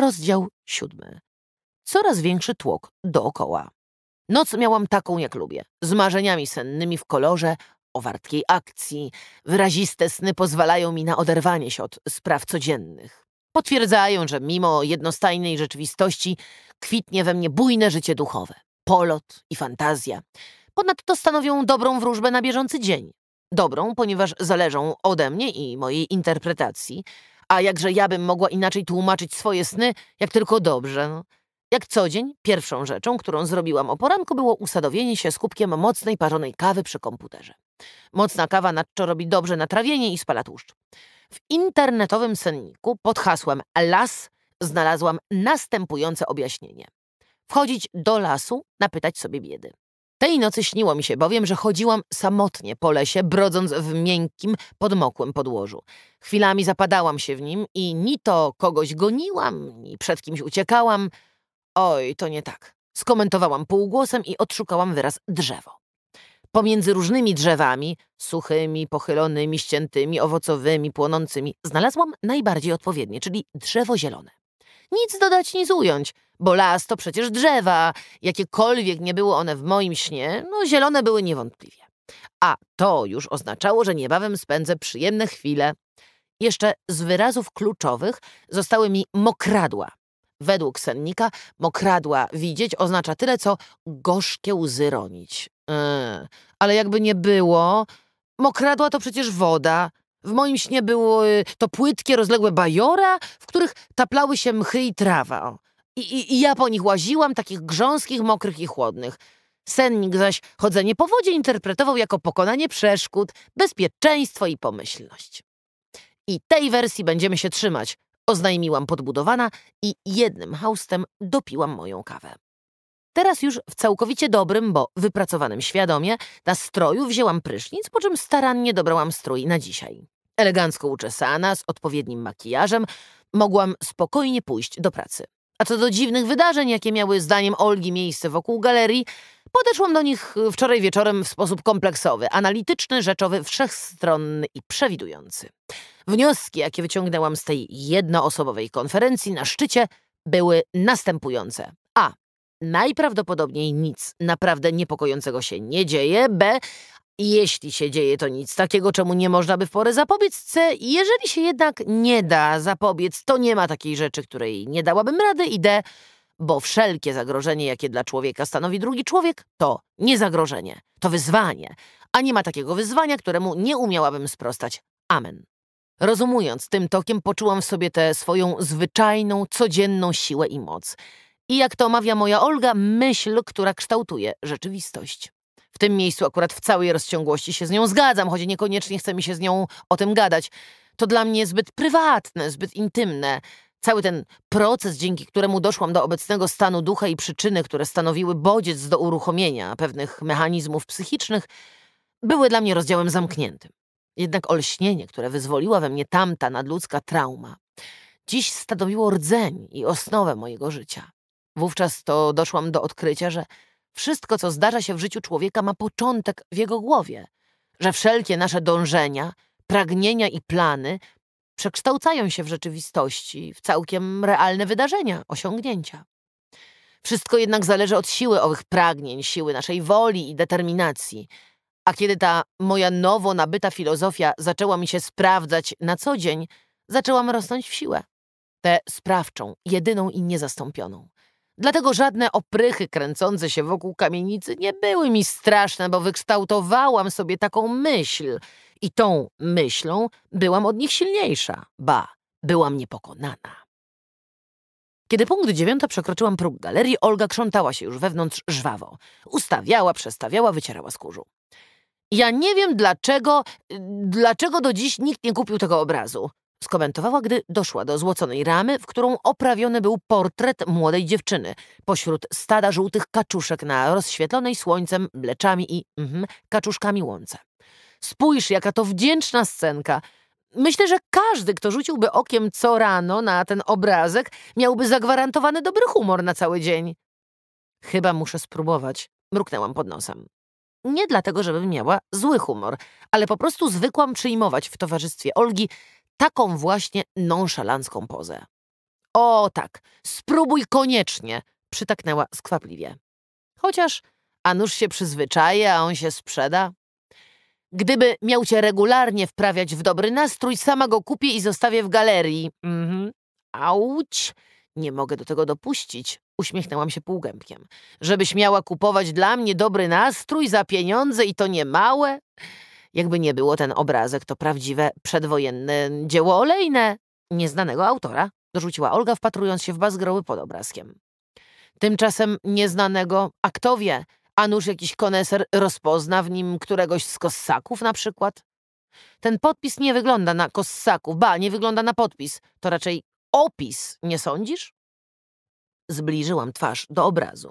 Rozdział siódmy. Coraz większy tłok dookoła. Noc miałam taką, jak lubię, z marzeniami sennymi w kolorze, o wartkiej akcji. Wyraziste sny pozwalają mi na oderwanie się od spraw codziennych. Potwierdzają, że mimo jednostajnej rzeczywistości kwitnie we mnie bujne życie duchowe, polot i fantazja. Ponadto stanowią dobrą wróżbę na bieżący dzień. Dobrą, ponieważ zależą ode mnie i mojej interpretacji – a jakże ja bym mogła inaczej tłumaczyć swoje sny, jak tylko dobrze. No. Jak co dzień, pierwszą rzeczą, którą zrobiłam o poranku, było usadowienie się z kubkiem mocnej parzonej kawy przy komputerze. Mocna kawa nadczo robi dobrze na trawienie i spala tłuszcz. W internetowym senniku pod hasłem las znalazłam następujące objaśnienie. Wchodzić do lasu, napytać sobie biedy. Tej nocy śniło mi się bowiem, że chodziłam samotnie po lesie, brodząc w miękkim, podmokłym podłożu. Chwilami zapadałam się w nim i ni to kogoś goniłam, ni przed kimś uciekałam. Oj, to nie tak. Skomentowałam półgłosem i odszukałam wyraz drzewo. Pomiędzy różnymi drzewami, suchymi, pochylonymi, ściętymi, owocowymi, płonącymi, znalazłam najbardziej odpowiednie, czyli drzewo zielone. Nic dodać, nic ująć, bo las to przecież drzewa. Jakiekolwiek nie były one w moim śnie, no zielone były niewątpliwie. A to już oznaczało, że niebawem spędzę przyjemne chwile. Jeszcze z wyrazów kluczowych zostały mi mokradła. Według sennika mokradła widzieć oznacza tyle, co gorzkie łzy ronić. Yy, ale jakby nie było, mokradła to przecież woda. W moim śnie były to płytkie, rozległe bajora, w których taplały się mchy i trawa. I, i, i ja po nich łaziłam, takich grząskich, mokrych i chłodnych. Sennik zaś chodzenie po wodzie interpretował jako pokonanie przeszkód, bezpieczeństwo i pomyślność. I tej wersji będziemy się trzymać, oznajmiłam podbudowana i jednym haustem dopiłam moją kawę. Teraz już w całkowicie dobrym, bo wypracowanym świadomie, na stroju wzięłam prysznic, po czym starannie dobrałam strój na dzisiaj. Elegancko uczesana, z odpowiednim makijażem, mogłam spokojnie pójść do pracy. A co do dziwnych wydarzeń, jakie miały zdaniem Olgi miejsce wokół galerii, podeszłam do nich y, wczoraj wieczorem w sposób kompleksowy, analityczny, rzeczowy, wszechstronny i przewidujący. Wnioski, jakie wyciągnęłam z tej jednoosobowej konferencji na szczycie, były następujące najprawdopodobniej nic naprawdę niepokojącego się nie dzieje, b jeśli się dzieje to nic takiego, czemu nie można by w porę zapobiec, c jeżeli się jednak nie da zapobiec, to nie ma takiej rzeczy, której nie dałabym rady i d bo wszelkie zagrożenie, jakie dla człowieka stanowi drugi człowiek, to nie zagrożenie, to wyzwanie, a nie ma takiego wyzwania, któremu nie umiałabym sprostać. Amen. Rozumując tym tokiem, poczułam w sobie tę swoją zwyczajną, codzienną siłę i moc i jak to omawia moja Olga, myśl, która kształtuje rzeczywistość. W tym miejscu akurat w całej rozciągłości się z nią zgadzam, choć niekoniecznie chce mi się z nią o tym gadać. To dla mnie zbyt prywatne, zbyt intymne. Cały ten proces, dzięki któremu doszłam do obecnego stanu ducha i przyczyny, które stanowiły bodziec do uruchomienia pewnych mechanizmów psychicznych, były dla mnie rozdziałem zamkniętym. Jednak olśnienie, które wyzwoliła we mnie tamta nadludzka trauma, dziś stanowiło rdzeń i osnowę mojego życia. Wówczas to doszłam do odkrycia, że wszystko, co zdarza się w życiu człowieka, ma początek w jego głowie, że wszelkie nasze dążenia, pragnienia i plany przekształcają się w rzeczywistości, w całkiem realne wydarzenia, osiągnięcia. Wszystko jednak zależy od siły owych pragnień, siły naszej woli i determinacji. A kiedy ta moja nowo nabyta filozofia zaczęła mi się sprawdzać na co dzień, zaczęłam rosnąć w siłę. Tę sprawczą, jedyną i niezastąpioną. Dlatego żadne oprychy kręcące się wokół kamienicy nie były mi straszne, bo wykształtowałam sobie taką myśl. I tą myślą byłam od nich silniejsza. Ba, byłam niepokonana. Kiedy punkt dziewiąta przekroczyłam próg galerii, Olga krzątała się już wewnątrz żwawo. Ustawiała, przestawiała, wycierała skórzu. Ja nie wiem dlaczego, dlaczego do dziś nikt nie kupił tego obrazu skomentowała, gdy doszła do złoconej ramy, w którą oprawiony był portret młodej dziewczyny pośród stada żółtych kaczuszek na rozświetlonej słońcem, bleczami i mm, kaczuszkami łące. Spójrz, jaka to wdzięczna scenka! Myślę, że każdy, kto rzuciłby okiem co rano na ten obrazek, miałby zagwarantowany dobry humor na cały dzień. Chyba muszę spróbować, mruknęłam pod nosem. Nie dlatego, żebym miała zły humor, ale po prostu zwykłam przyjmować w towarzystwie Olgi taką właśnie nonszalancką pozę. O tak, spróbuj koniecznie, przytaknęła skwapliwie. Chociaż Anusz się przyzwyczaje, a on się sprzeda. Gdyby miał cię regularnie wprawiać w dobry nastrój, sama go kupię i zostawię w galerii. Mhm. Auć, nie mogę do tego dopuścić, uśmiechnęłam się półgębkiem. Żebyś miała kupować dla mnie dobry nastrój za pieniądze i to nie małe. Jakby nie było, ten obrazek to prawdziwe przedwojenne dzieło olejne nieznanego autora, dorzuciła Olga, wpatrując się w bazgroły pod obrazkiem. Tymczasem nieznanego, a kto wie, a nuż jakiś koneser rozpozna w nim któregoś z kossaków na przykład? Ten podpis nie wygląda na kosaków, ba, nie wygląda na podpis, to raczej opis, nie sądzisz? zbliżyłam twarz do obrazu.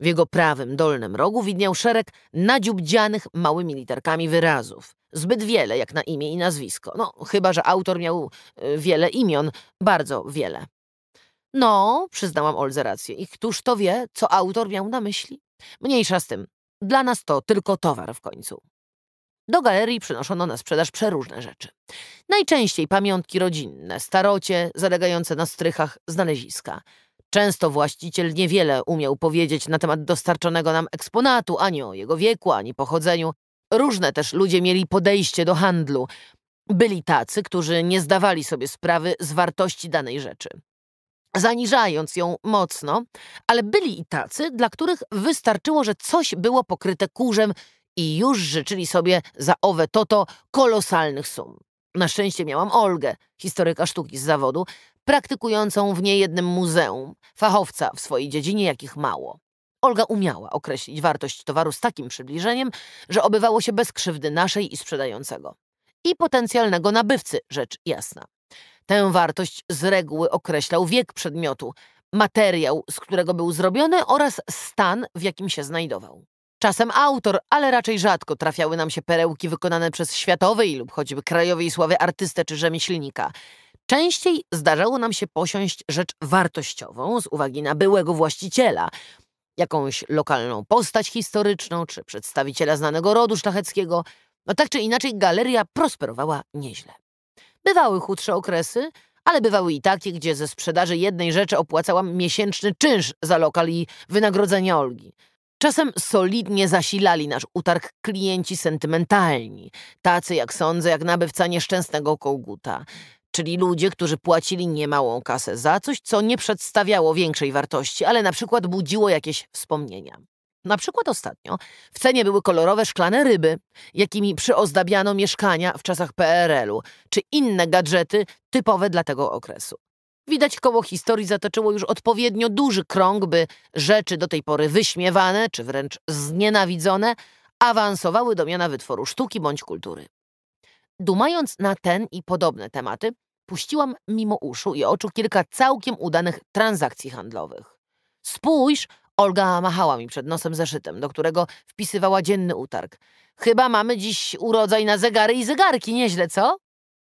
W jego prawym dolnym rogu widniał szereg nadziubdzianych małymi literkami wyrazów. Zbyt wiele jak na imię i nazwisko. No, chyba że autor miał y, wiele imion, bardzo wiele. No, przyznałam Olze rację. I któż to wie, co autor miał na myśli? Mniejsza z tym. Dla nas to tylko towar w końcu. Do galerii przynoszono na sprzedaż przeróżne rzeczy. Najczęściej pamiątki rodzinne, starocie, zalegające na strychach, znaleziska – Często właściciel niewiele umiał powiedzieć na temat dostarczonego nam eksponatu, ani o jego wieku, ani pochodzeniu. Różne też ludzie mieli podejście do handlu. Byli tacy, którzy nie zdawali sobie sprawy z wartości danej rzeczy, zaniżając ją mocno, ale byli i tacy, dla których wystarczyło, że coś było pokryte kurzem i już życzyli sobie za owe toto kolosalnych sum. Na szczęście miałam Olgę, historyka sztuki z zawodu, praktykującą w niejednym muzeum, fachowca w swojej dziedzinie, jakich mało. Olga umiała określić wartość towaru z takim przybliżeniem, że obywało się bez krzywdy naszej i sprzedającego. I potencjalnego nabywcy, rzecz jasna. Tę wartość z reguły określał wiek przedmiotu, materiał, z którego był zrobiony oraz stan, w jakim się znajdował. Czasem autor, ale raczej rzadko trafiały nam się perełki wykonane przez światowej lub choćby krajowej sławy artystę czy rzemieślnika – Częściej zdarzało nam się posiąść rzecz wartościową z uwagi na byłego właściciela, jakąś lokalną postać historyczną czy przedstawiciela znanego rodu szlacheckiego. No tak czy inaczej galeria prosperowała nieźle. Bywały chudsze okresy, ale bywały i takie, gdzie ze sprzedaży jednej rzeczy opłacałam miesięczny czynsz za lokal i wynagrodzenie Olgi. Czasem solidnie zasilali nasz utarg klienci sentymentalni, tacy jak sądzę, jak nabywca nieszczęsnego kołguta czyli ludzie, którzy płacili niemałą kasę za coś, co nie przedstawiało większej wartości, ale na przykład budziło jakieś wspomnienia. Na przykład ostatnio w cenie były kolorowe szklane ryby, jakimi przyozdabiano mieszkania w czasach PRL-u, czy inne gadżety typowe dla tego okresu. Widać koło historii zatoczyło już odpowiednio duży krąg, by rzeczy do tej pory wyśmiewane czy wręcz znienawidzone awansowały do miana wytworu sztuki bądź kultury. Dumając na ten i podobne tematy, Puściłam mimo uszu i oczu kilka całkiem udanych transakcji handlowych. Spójrz, Olga machała mi przed nosem zeszytem, do którego wpisywała dzienny utarg. Chyba mamy dziś urodzaj na zegary i zegarki, nieźle, co?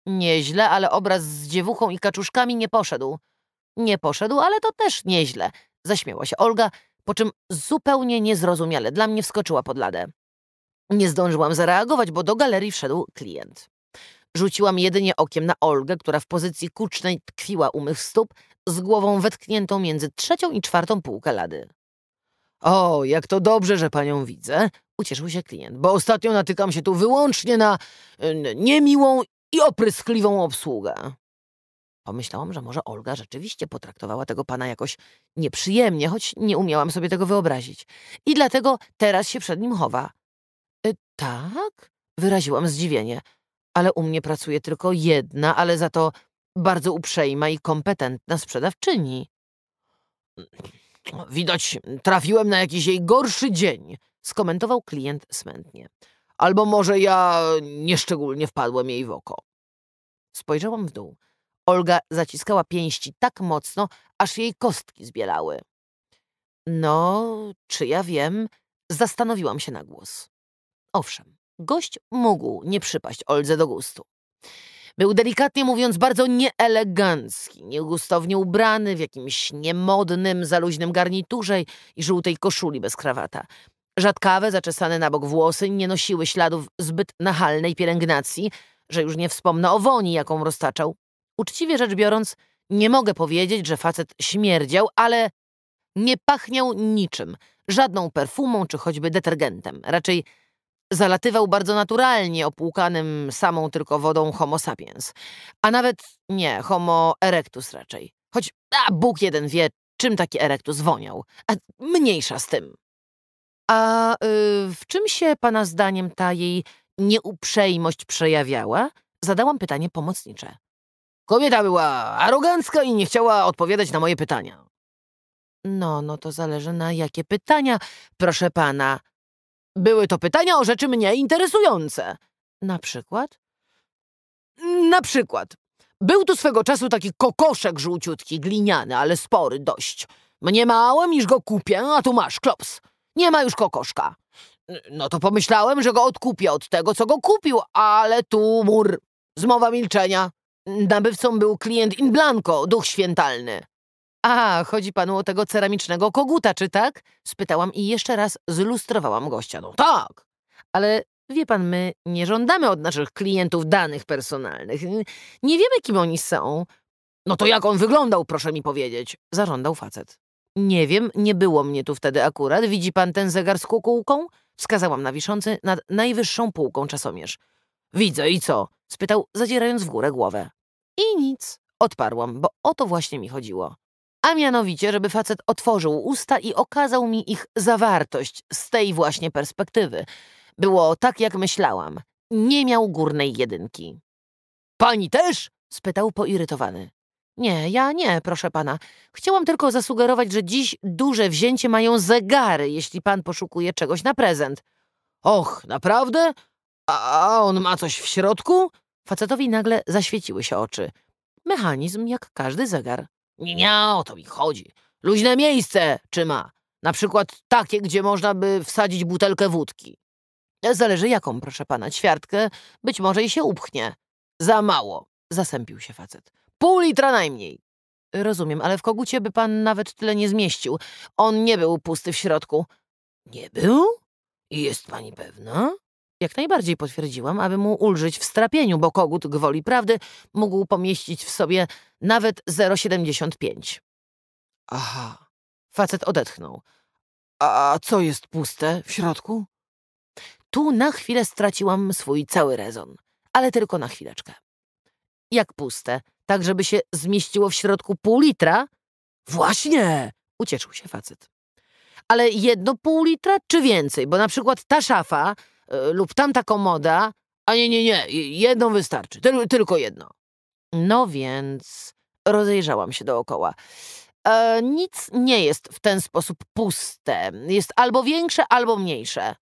Nieźle, ale obraz z dziewuchą i kaczuszkami nie poszedł. Nie poszedł, ale to też nieźle, zaśmiała się Olga, po czym zupełnie niezrozumiale dla mnie wskoczyła pod ladę. Nie zdążyłam zareagować, bo do galerii wszedł klient. Rzuciłam jedynie okiem na Olgę, która w pozycji kucznej tkwiła u mych stóp, z głową wetkniętą między trzecią i czwartą półkę lady. O, jak to dobrze, że panią widzę, ucieszył się klient, bo ostatnio natykam się tu wyłącznie na y, niemiłą i opryskliwą obsługę. Pomyślałam, że może Olga rzeczywiście potraktowała tego pana jakoś nieprzyjemnie, choć nie umiałam sobie tego wyobrazić. I dlatego teraz się przed nim chowa. Y, tak? Wyraziłam zdziwienie ale u mnie pracuje tylko jedna, ale za to bardzo uprzejma i kompetentna sprzedawczyni. Widać, trafiłem na jakiś jej gorszy dzień, skomentował klient smętnie. Albo może ja nieszczególnie wpadłem jej w oko. Spojrzałam w dół. Olga zaciskała pięści tak mocno, aż jej kostki zbielały. No, czy ja wiem? Zastanowiłam się na głos. Owszem, Gość mógł nie przypaść Oldze do gustu. Był delikatnie mówiąc bardzo nieelegancki, nieugustownie ubrany w jakimś niemodnym, zaluźnym garniturze i żółtej koszuli bez krawata. Rzadkawe, zaczesane na bok włosy nie nosiły śladów zbyt nachalnej pielęgnacji, że już nie wspomnę o woni, jaką roztaczał. Uczciwie rzecz biorąc, nie mogę powiedzieć, że facet śmierdział, ale nie pachniał niczym, żadną perfumą czy choćby detergentem. Raczej zalatywał bardzo naturalnie opłukanym samą tylko wodą homo sapiens. A nawet nie, homo erectus raczej. Choć a Bóg jeden wie, czym taki erectus woniał. A mniejsza z tym. A y, w czym się pana zdaniem ta jej nieuprzejmość przejawiała? Zadałam pytanie pomocnicze. Kobieta była arogancka i nie chciała odpowiadać na moje pytania. No, no to zależy na jakie pytania, proszę pana, były to pytania o rzeczy mnie interesujące. Na przykład? Na przykład. Był tu swego czasu taki kokoszek żółciutki, gliniany, ale spory dość. Mniemałem, iż go kupię, a tu masz, klops. Nie ma już kokoszka. No to pomyślałem, że go odkupię od tego, co go kupił, ale tu mur. Zmowa milczenia. Nabywcą był klient in blanco, duch świętalny. A, chodzi panu o tego ceramicznego koguta, czy tak? Spytałam i jeszcze raz zlustrowałam gościa. No tak! Ale wie pan, my nie żądamy od naszych klientów danych personalnych. Nie wiemy, kim oni są. No to jak on wyglądał, proszę mi powiedzieć? Zażądał facet. Nie wiem, nie było mnie tu wtedy akurat. Widzi pan ten zegar z kukułką? Wskazałam na wiszący nad najwyższą półką czasomierz. Widzę i co? spytał, zadzierając w górę głowę. I nic, odparłam, bo o to właśnie mi chodziło a mianowicie, żeby facet otworzył usta i okazał mi ich zawartość z tej właśnie perspektywy. Było tak, jak myślałam. Nie miał górnej jedynki. Pani też? spytał poirytowany. Nie, ja nie, proszę pana. Chciałam tylko zasugerować, że dziś duże wzięcie mają zegary, jeśli pan poszukuje czegoś na prezent. Och, naprawdę? A on ma coś w środku? Facetowi nagle zaświeciły się oczy. Mechanizm jak każdy zegar. Nie o to mi chodzi. Luźne miejsce, czy ma? Na przykład takie, gdzie można by wsadzić butelkę wódki. Zależy jaką, proszę pana, ćwiartkę. Być może i się upchnie. Za mało, zasępił się facet. Pół litra najmniej. Rozumiem, ale w kogucie by pan nawet tyle nie zmieścił. On nie był pusty w środku. Nie był? Jest pani pewna? Jak najbardziej potwierdziłam, aby mu ulżyć w strapieniu, bo kogut gwoli prawdy mógł pomieścić w sobie nawet 0,75. Aha. Facet odetchnął. A co jest puste w środku? Tu na chwilę straciłam swój cały rezon, ale tylko na chwileczkę. Jak puste, tak żeby się zmieściło w środku pół litra? Właśnie! Ucieszył się facet. Ale jedno pół litra czy więcej? Bo na przykład ta szafa E, lub tamta komoda, a nie, nie, nie, jedną wystarczy, Tyl tylko jedno. No więc rozejrzałam się dookoła. E, nic nie jest w ten sposób puste. Jest albo większe, albo mniejsze.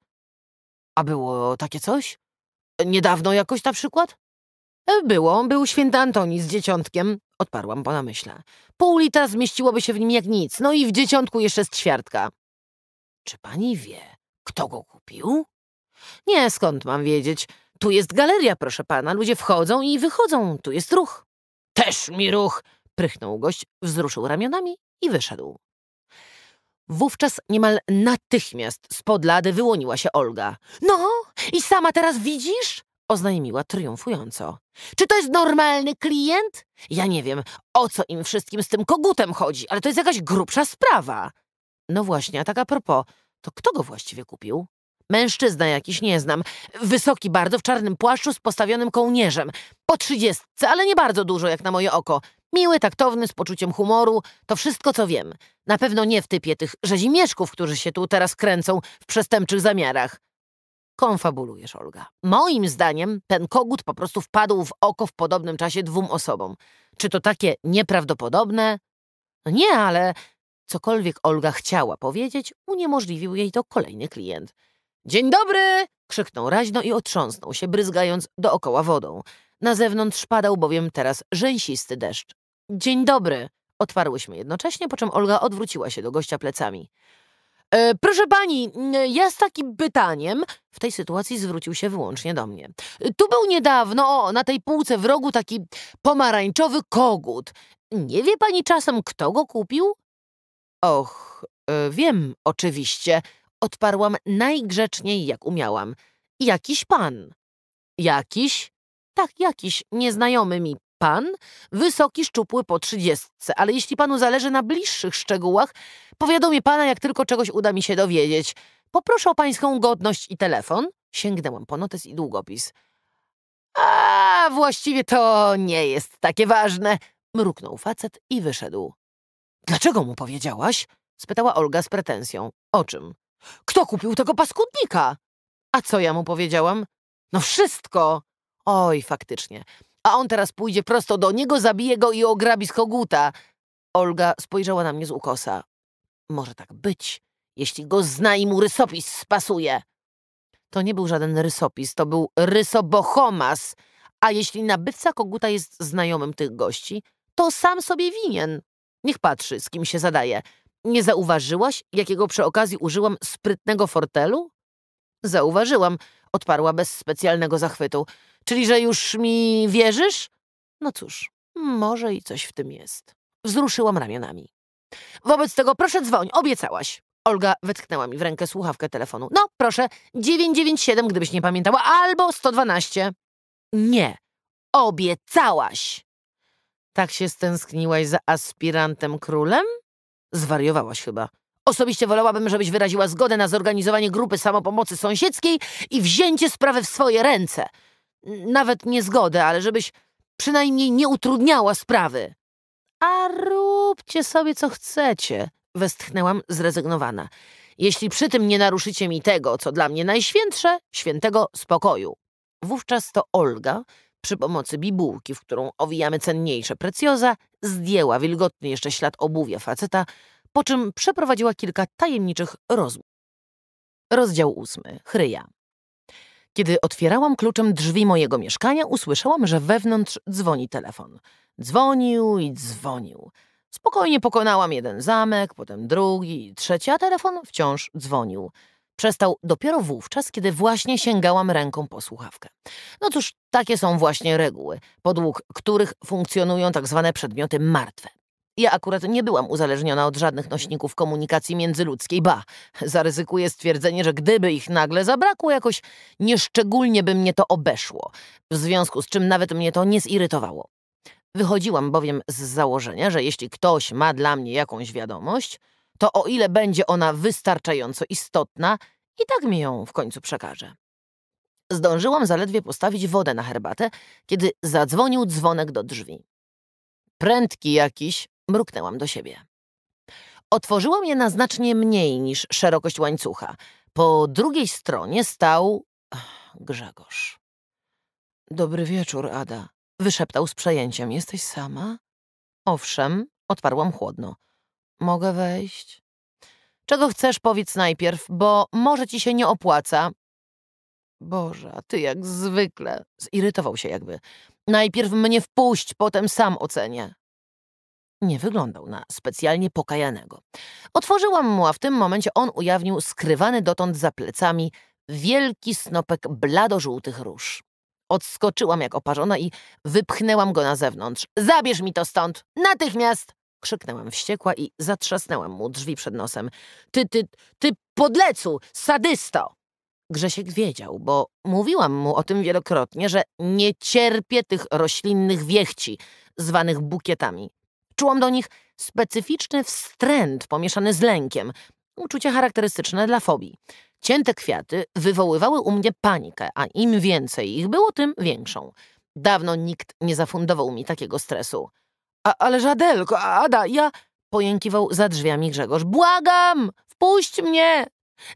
A było takie coś? Niedawno jakoś na przykład? E, było, był święty Antoni z dzieciątkiem. Odparłam po namyśle. Pół litra zmieściłoby się w nim jak nic, no i w dzieciątku jeszcze z ćwiartka. Czy pani wie, kto go kupił? Nie, skąd mam wiedzieć? Tu jest galeria, proszę pana. Ludzie wchodzą i wychodzą. Tu jest ruch. Też mi ruch! Prychnął gość, wzruszył ramionami i wyszedł. Wówczas niemal natychmiast spod lady wyłoniła się Olga. No, i sama teraz widzisz? Oznajmiła triumfująco. Czy to jest normalny klient? Ja nie wiem, o co im wszystkim z tym kogutem chodzi, ale to jest jakaś grubsza sprawa. No właśnie, a tak a propos, to kto go właściwie kupił? Mężczyzna jakiś, nie znam. Wysoki bardzo, w czarnym płaszczu z postawionym kołnierzem. Po trzydziestce, ale nie bardzo dużo jak na moje oko. Miły, taktowny, z poczuciem humoru. To wszystko, co wiem. Na pewno nie w typie tych rzezimieszków, którzy się tu teraz kręcą w przestępczych zamiarach. Konfabulujesz, Olga. Moim zdaniem ten kogut po prostu wpadł w oko w podobnym czasie dwóm osobom. Czy to takie nieprawdopodobne? No nie, ale cokolwiek Olga chciała powiedzieć, uniemożliwił jej to kolejny klient. Dzień dobry! krzyknął raźno i otrząsnął się, bryzgając dookoła wodą. Na zewnątrz padał bowiem teraz rzęsisty deszcz. Dzień dobry! Otwarłyśmy jednocześnie, po czym Olga odwróciła się do gościa plecami. E, proszę pani, ja z takim pytaniem. W tej sytuacji zwrócił się wyłącznie do mnie. Tu był niedawno, o, na tej półce w rogu taki pomarańczowy kogut. Nie wie pani czasem, kto go kupił? Och, e, wiem, oczywiście, Odparłam najgrzeczniej, jak umiałam. Jakiś pan. Jakiś? Tak, jakiś nieznajomy mi pan, wysoki, szczupły po trzydziestce, ale jeśli panu zależy na bliższych szczegółach, powiadomię pana, jak tylko czegoś uda mi się dowiedzieć. Poproszę o pańską godność i telefon. Sięgnęłam po notes i długopis. A właściwie to nie jest takie ważne, mruknął facet i wyszedł. Dlaczego mu powiedziałaś? spytała Olga z pretensją. O czym? Kto kupił tego paskudnika? A co ja mu powiedziałam? No wszystko. Oj, faktycznie. A on teraz pójdzie prosto do niego, zabije go i ograbi z koguta. Olga spojrzała na mnie z ukosa. Może tak być, jeśli go zna i mu rysopis spasuje. To nie był żaden rysopis, to był rysobochomas. A jeśli nabywca koguta jest znajomym tych gości, to sam sobie winien. Niech patrzy, z kim się zadaje. Nie zauważyłaś, jakiego przy okazji użyłam sprytnego fortelu? Zauważyłam, odparła bez specjalnego zachwytu. Czyli, że już mi wierzysz? No cóż, może i coś w tym jest. Wzruszyłam ramionami. Wobec tego proszę dzwoń, obiecałaś. Olga wytknęła mi w rękę słuchawkę telefonu. No, proszę, 997, gdybyś nie pamiętała, albo 112. Nie, obiecałaś. Tak się stęskniłaś za aspirantem królem? Zwariowałaś chyba. Osobiście wolałabym, żebyś wyraziła zgodę na zorganizowanie grupy samopomocy sąsiedzkiej i wzięcie sprawy w swoje ręce. Nawet nie zgodę, ale żebyś przynajmniej nie utrudniała sprawy. A róbcie sobie co chcecie, westchnęłam zrezygnowana. Jeśli przy tym nie naruszycie mi tego, co dla mnie najświętsze, świętego spokoju. Wówczas to Olga przy pomocy bibułki, w którą owijamy cenniejsze precjoza, zdjęła wilgotny jeszcze ślad obuwia faceta, po czym przeprowadziła kilka tajemniczych rozmów. Rozdział ósmy. Chryja. Kiedy otwierałam kluczem drzwi mojego mieszkania, usłyszałam, że wewnątrz dzwoni telefon. Dzwonił i dzwonił. Spokojnie pokonałam jeden zamek, potem drugi, trzeci, a telefon wciąż dzwonił. Przestał dopiero wówczas, kiedy właśnie sięgałam ręką po słuchawkę. No cóż, takie są właśnie reguły, podług których funkcjonują tak zwane przedmioty martwe. Ja akurat nie byłam uzależniona od żadnych nośników komunikacji międzyludzkiej, ba, zaryzykuję stwierdzenie, że gdyby ich nagle zabrakło, jakoś nieszczególnie by mnie to obeszło, w związku z czym nawet mnie to nie zirytowało. Wychodziłam bowiem z założenia, że jeśli ktoś ma dla mnie jakąś wiadomość, to o ile będzie ona wystarczająco istotna, i tak mi ją w końcu przekaże. Zdążyłam zaledwie postawić wodę na herbatę, kiedy zadzwonił dzwonek do drzwi. Prędki jakiś, mruknęłam do siebie. Otworzyłam je na znacznie mniej niż szerokość łańcucha. Po drugiej stronie stał Grzegorz. Dobry wieczór, Ada, wyszeptał z przejęciem. Jesteś sama? Owszem, odparłam chłodno. Mogę wejść? Czego chcesz, powiedz najpierw, bo może ci się nie opłaca. Boże, ty jak zwykle. Zirytował się jakby. Najpierw mnie wpuść, potem sam ocenię. Nie wyglądał na specjalnie pokajanego. Otworzyłam mu, a w tym momencie on ujawnił skrywany dotąd za plecami wielki snopek bladożółtych róż. Odskoczyłam jak oparzona i wypchnęłam go na zewnątrz. Zabierz mi to stąd! Natychmiast! Krzyknęłam wściekła i zatrzasnęłam mu drzwi przed nosem. Ty, ty, ty podlecu, sadysto! Grzesiek wiedział, bo mówiłam mu o tym wielokrotnie, że nie cierpię tych roślinnych wiechci, zwanych bukietami. Czułam do nich specyficzny wstręt pomieszany z lękiem, uczucie charakterystyczne dla fobii. Cięte kwiaty wywoływały u mnie panikę, a im więcej ich było, tym większą. Dawno nikt nie zafundował mi takiego stresu. A, ale Żadelko, Ada, ja... Pojękiwał za drzwiami Grzegorz. Błagam! Wpuść mnie!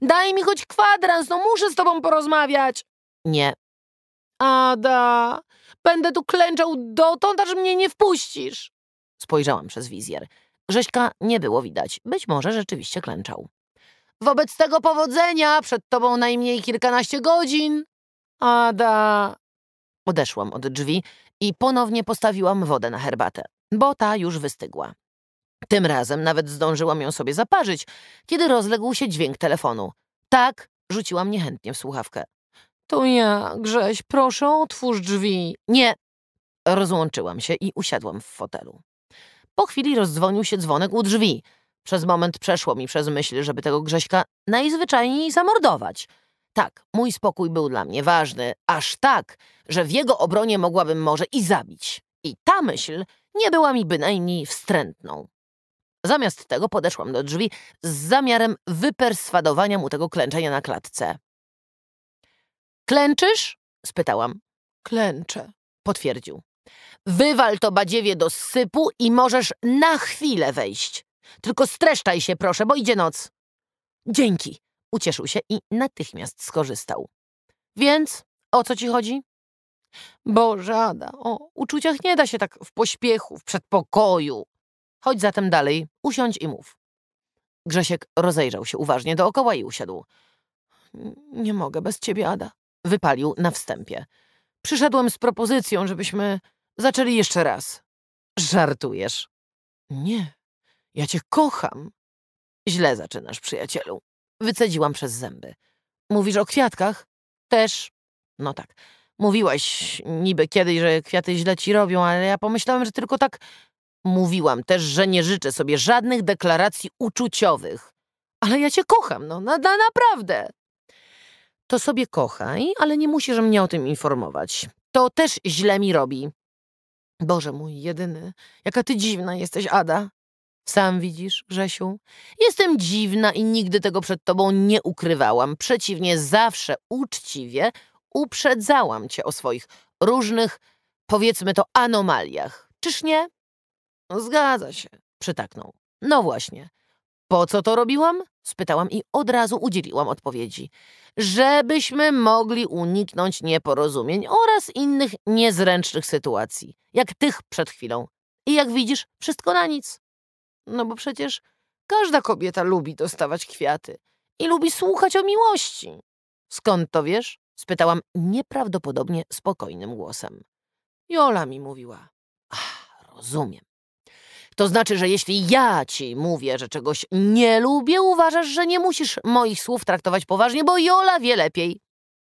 Daj mi choć kwadrans, no muszę z tobą porozmawiać! Nie. Ada, będę tu klęczał dotąd, aż mnie nie wpuścisz! Spojrzałam przez wizjer. Rześka nie było widać. Być może rzeczywiście klęczał. Wobec tego powodzenia, przed tobą najmniej kilkanaście godzin. Ada. Odeszłam od drzwi i ponownie postawiłam wodę na herbatę bo ta już wystygła. Tym razem nawet zdążyłam ją sobie zaparzyć, kiedy rozległ się dźwięk telefonu. Tak, rzuciłam niechętnie w słuchawkę. To ja, Grześ, proszę, otwórz drzwi. Nie. Rozłączyłam się i usiadłam w fotelu. Po chwili rozdzwonił się dzwonek u drzwi. Przez moment przeszło mi przez myśl, żeby tego Grześka najzwyczajniej zamordować. Tak, mój spokój był dla mnie ważny, aż tak, że w jego obronie mogłabym może i zabić. I ta myśl nie była mi bynajmniej wstrętną. Zamiast tego podeszłam do drzwi z zamiarem wyperswadowania mu tego klęczenia na klatce. Klęczysz? spytałam. Klęczę, potwierdził. Wywal to badziewie do sypu i możesz na chwilę wejść. Tylko streszczaj się, proszę, bo idzie noc. Dzięki, ucieszył się i natychmiast skorzystał. Więc o co ci chodzi? Bo żada, o uczuciach nie da się tak w pośpiechu, w przedpokoju. Chodź zatem dalej, usiądź i mów. Grzesiek rozejrzał się uważnie dookoła i usiadł. Nie mogę bez ciebie, Ada, wypalił na wstępie. Przyszedłem z propozycją, żebyśmy zaczęli jeszcze raz. Żartujesz. Nie, ja cię kocham. Źle zaczynasz, przyjacielu. Wycedziłam przez zęby. Mówisz o kwiatkach? Też. No tak. Mówiłaś niby kiedyś, że kwiaty źle ci robią, ale ja pomyślałam, że tylko tak mówiłam też, że nie życzę sobie żadnych deklaracji uczuciowych. Ale ja cię kocham, no na, na naprawdę. To sobie kochaj, ale nie musisz mnie o tym informować. To też źle mi robi. Boże mój jedyny, jaka ty dziwna jesteś, Ada. Sam widzisz, Grzesiu? Jestem dziwna i nigdy tego przed tobą nie ukrywałam. Przeciwnie, zawsze uczciwie uprzedzałam cię o swoich różnych, powiedzmy to, anomaliach. Czyż nie? Zgadza się, przytaknął. No właśnie. Po co to robiłam? spytałam i od razu udzieliłam odpowiedzi. Żebyśmy mogli uniknąć nieporozumień oraz innych niezręcznych sytuacji, jak tych przed chwilą. I jak widzisz, wszystko na nic. No bo przecież każda kobieta lubi dostawać kwiaty i lubi słuchać o miłości. Skąd to wiesz? Spytałam nieprawdopodobnie spokojnym głosem. Jola mi mówiła. Ach, rozumiem. To znaczy, że jeśli ja ci mówię, że czegoś nie lubię, uważasz, że nie musisz moich słów traktować poważnie, bo Jola wie lepiej.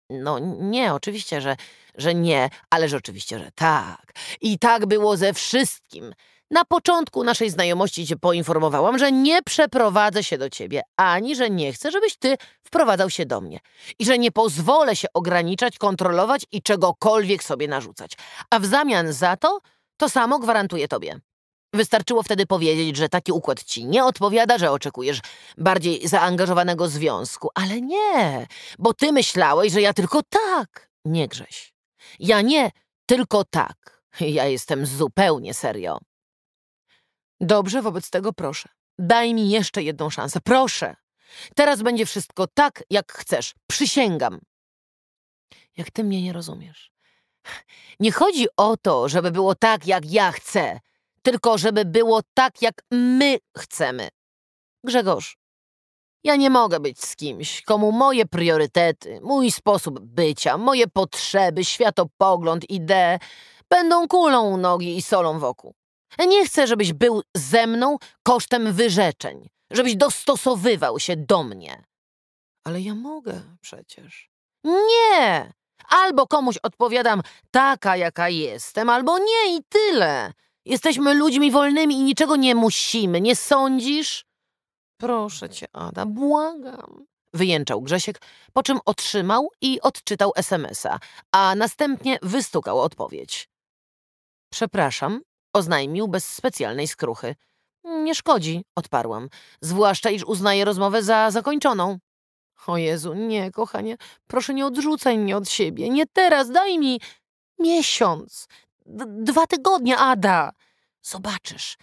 No nie, oczywiście, że, że nie, ale że oczywiście, że tak. I tak było ze wszystkim. Na początku naszej znajomości cię poinformowałam, że nie przeprowadzę się do ciebie, ani że nie chcę, żebyś ty wprowadzał się do mnie. I że nie pozwolę się ograniczać, kontrolować i czegokolwiek sobie narzucać. A w zamian za to, to samo gwarantuję tobie. Wystarczyło wtedy powiedzieć, że taki układ ci nie odpowiada, że oczekujesz bardziej zaangażowanego związku. Ale nie, bo ty myślałeś, że ja tylko tak. Nie grześ. Ja nie, tylko tak. Ja jestem zupełnie serio. Dobrze, wobec tego proszę. Daj mi jeszcze jedną szansę. Proszę. Teraz będzie wszystko tak, jak chcesz. Przysięgam. Jak ty mnie nie rozumiesz. Nie chodzi o to, żeby było tak, jak ja chcę, tylko żeby było tak, jak my chcemy. Grzegorz, ja nie mogę być z kimś, komu moje priorytety, mój sposób bycia, moje potrzeby, światopogląd, idee będą kulą u nogi i solą wokół. Nie chcę, żebyś był ze mną kosztem wyrzeczeń, żebyś dostosowywał się do mnie. Ale ja mogę przecież. Nie! Albo komuś odpowiadam taka, jaka jestem, albo nie i tyle. Jesteśmy ludźmi wolnymi i niczego nie musimy, nie sądzisz? Proszę cię, Ada, błagam. Wyjęczał Grzesiek, po czym otrzymał i odczytał SMS-a, a następnie wystukał odpowiedź. Przepraszam, Oznajmił bez specjalnej skruchy. Nie szkodzi, odparłam. Zwłaszcza, iż uznaję rozmowę za zakończoną. O Jezu, nie, kochanie, proszę nie odrzucaj mnie od siebie. Nie teraz, daj mi miesiąc, dwa tygodnie, Ada. Zobaczysz,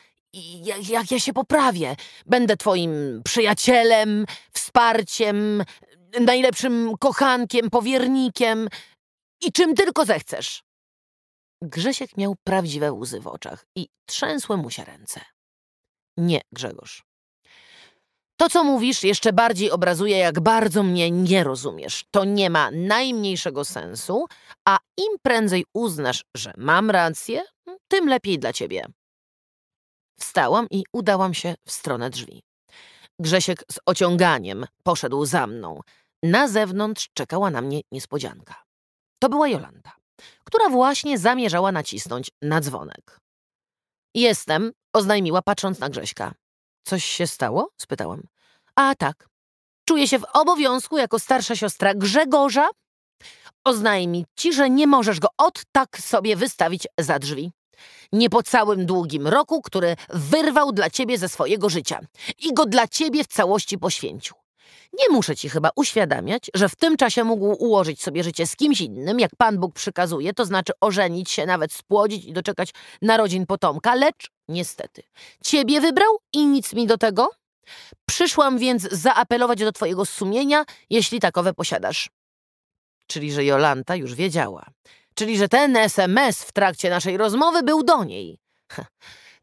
jak, jak ja się poprawię. Będę twoim przyjacielem, wsparciem, najlepszym kochankiem, powiernikiem i czym tylko zechcesz. Grzesiek miał prawdziwe łzy w oczach i trzęsły mu się ręce. Nie, Grzegorz. To, co mówisz, jeszcze bardziej obrazuje, jak bardzo mnie nie rozumiesz. To nie ma najmniejszego sensu, a im prędzej uznasz, że mam rację, tym lepiej dla ciebie. Wstałam i udałam się w stronę drzwi. Grzesiek z ociąganiem poszedł za mną. Na zewnątrz czekała na mnie niespodzianka. To była Jolanta która właśnie zamierzała nacisnąć na dzwonek. Jestem, oznajmiła patrząc na Grześka. Coś się stało? spytałam. A tak. Czuję się w obowiązku jako starsza siostra Grzegorza oznajmić ci, że nie możesz go od tak sobie wystawić za drzwi. Nie po całym długim roku, który wyrwał dla ciebie ze swojego życia i go dla ciebie w całości poświęcił. Nie muszę ci chyba uświadamiać, że w tym czasie mógł ułożyć sobie życie z kimś innym, jak Pan Bóg przykazuje, to znaczy ożenić się, nawet spłodzić i doczekać narodzin potomka, lecz niestety ciebie wybrał i nic mi do tego. Przyszłam więc zaapelować do twojego sumienia, jeśli takowe posiadasz. Czyli, że Jolanta już wiedziała. Czyli, że ten SMS w trakcie naszej rozmowy był do niej.